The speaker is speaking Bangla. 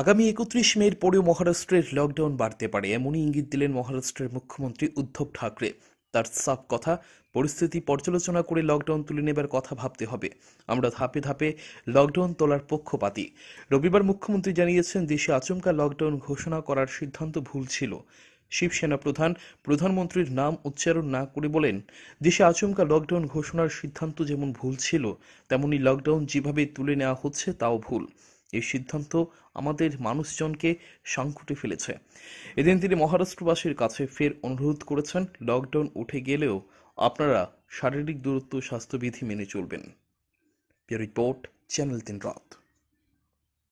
আগামী একত্রিশ মের পরেও মহারাষ্ট্রের লকডাউন বাড়তে পারে এমনই ইঙ্গিত দিলেন মহারাষ্ট্রের মুখ্যমন্ত্রী উদ্ধব ঠাকরে তার সাফ কথা পরিস্থিতি পর্যালোচনা করে লকডাউন তুলে নেবার কথা ভাবতে হবে আমরা ধাপে ধাপে লকডাউন তোলার পক্ষপাতি রবিবার মুখ্যমন্ত্রী জানিয়েছেন দেশে আচমকা লকডাউন ঘোষণা করার সিদ্ধান্ত ভুল ছিল শিবসেনা প্রধান প্রধানমন্ত্রীর নাম উচ্চারণ না করে বলেন দেশে আচমকা লকডাউন ঘোষণার সিদ্ধান্ত যেমন ভুল ছিল তেমনি লকডাউন যেভাবে তুলে নেওয়া হচ্ছে তাও ভুল এই সিদ্ধান্ত আমাদের মানুষজনকে সংকটে ফেলেছে এদিন তিনি মহারাষ্ট্রবাসীর কাছে ফের অনুরোধ করেছেন লকডাউন উঠে গেলেও আপনারা শারীরিক দূরত্ব স্বাস্থ্যবিধি মেনে চলবেন রিপোর্ট চ্যানেল তিন রাত